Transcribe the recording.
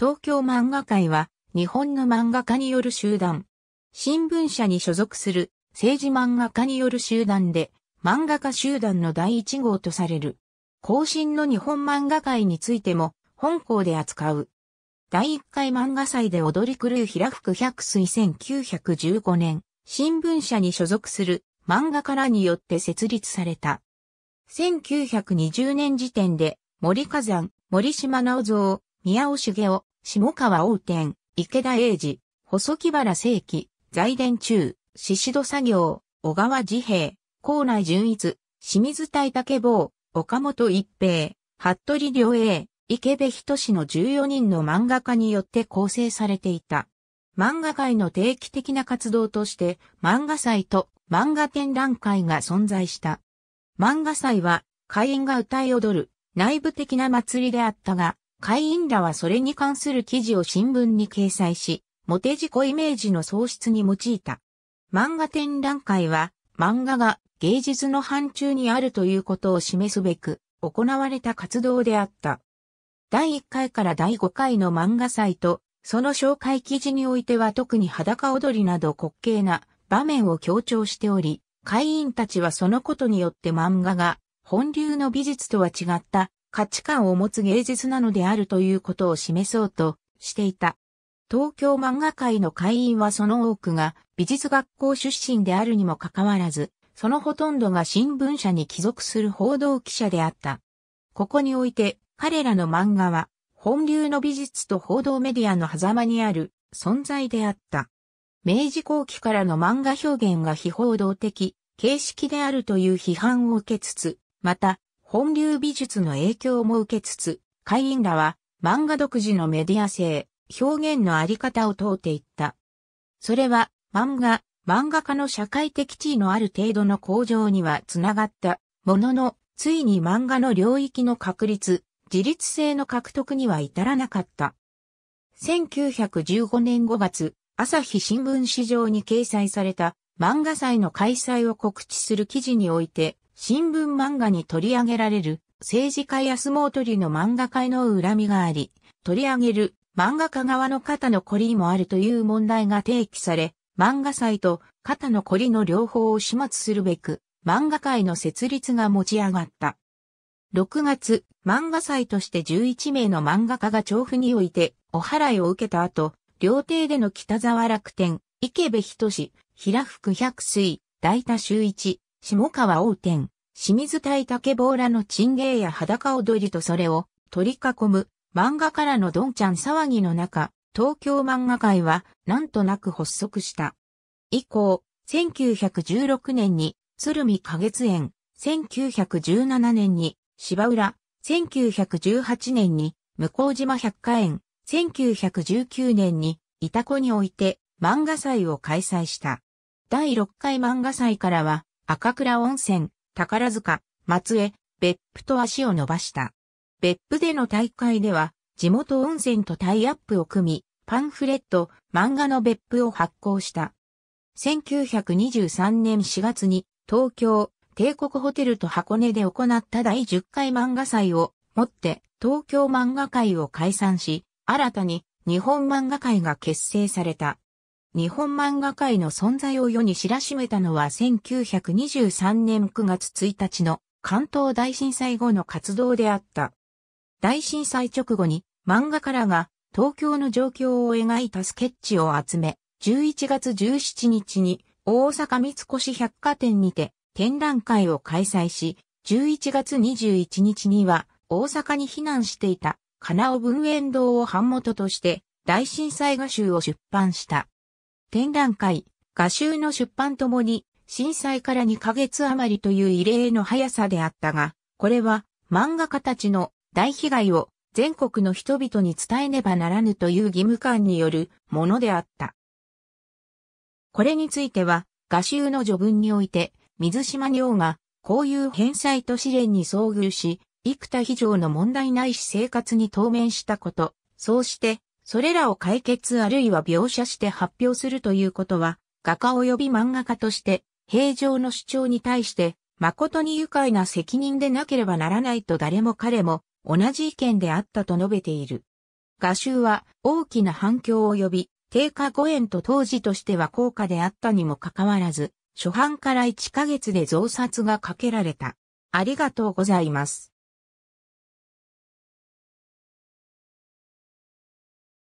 東京漫画界は日本の漫画家による集団。新聞社に所属する政治漫画家による集団で漫画家集団の第一号とされる。後進の日本漫画界についても本校で扱う。第1回漫画祭で踊り狂う平福百水1915年、新聞社に所属する漫画家らによって設立された。1920年時点で森火山、森島直蔵、宮尾茂雄、下川王天、池田英二、細木原正規、財田中、宍戸作業、小川治平、河内純一、清水大竹坊、岡本一平、服部良英、池部氏の14人の漫画家によって構成されていた。漫画界の定期的な活動として、漫画祭と漫画展覧会が存在した。漫画祭は、会員が歌い踊る、内部的な祭りであったが、会員らはそれに関する記事を新聞に掲載し、モテ事故イメージの創出に用いた。漫画展覧会は、漫画が芸術の範疇にあるということを示すべく、行われた活動であった。第1回から第5回の漫画祭と、その紹介記事においては特に裸踊りなど滑稽な場面を強調しており、会員たちはそのことによって漫画が本流の美術とは違った価値観を持つ芸術なのであるということを示そうとしていた。東京漫画界の会員はその多くが美術学校出身であるにもかかわらず、そのほとんどが新聞社に帰属する報道記者であった。ここにおいて彼らの漫画は本流の美術と報道メディアの狭間にある存在であった。明治後期からの漫画表現が非報道的、形式であるという批判を受けつつ、また本流美術の影響も受けつつ、会員らは漫画独自のメディア性、表現のあり方を問うていった。それは漫画、漫画家の社会的地位のある程度の向上にはつながったものの、ついに漫画の領域の確立、自立性の獲得には至らなかった。1915年5月、朝日新聞市場に掲載された漫画祭の開催を告知する記事において、新聞漫画に取り上げられる政治家や相撲取りの漫画界の恨みがあり、取り上げる漫画家側の肩の凝りもあるという問題が提起され、漫画祭と肩の凝りの両方を始末するべく、漫画界の設立が持ち上がった。6月、漫画祭として11名の漫画家が調布において、お払いを受けた後、料亭での北沢楽天、池部仁平福百水、大田修一、下川王天、清水対竹坊らの陳芸や裸踊りとそれを取り囲む漫画からのどんちゃん騒ぎの中、東京漫画界はなんとなく発足した。以降、1916年に鶴見花月園、1917年に芝浦、1918年に向島百花園、1919年にイタコにおいて漫画祭を開催した。第6回漫画祭からは赤倉温泉、宝塚、松江、別府と足を伸ばした。別府での大会では、地元温泉とタイアップを組み、パンフレット、漫画の別府を発行した。1923年4月に、東京、帝国ホテルと箱根で行った第10回漫画祭をもって東京漫画会を解散し、新たに日本漫画会が結成された。日本漫画界の存在を世に知らしめたのは1923年9月1日の関東大震災後の活動であった。大震災直後に漫画家らが東京の状況を描いたスケッチを集め、11月17日に大阪三越百貨店にて展覧会を開催し、11月21日には大阪に避難していた金尾文園堂を版元として大震災画集を出版した。展覧会、画集の出版ともに、震災から2ヶ月余りという異例の速さであったが、これは漫画家たちの大被害を全国の人々に伝えねばならぬという義務感によるものであった。これについては、画集の序文において、水島亮が、こういう返済と試練に遭遇し、幾多非常の問題ないし生活に当面したこと、そうして、それらを解決あるいは描写して発表するということは、画家及び漫画家として、平常の主張に対して、誠に愉快な責任でなければならないと誰も彼も同じ意見であったと述べている。画集は大きな反響を呼び、定価5円と当時としては高価であったにもかかわらず、初版から1ヶ月で増刷がかけられた。ありがとうございます。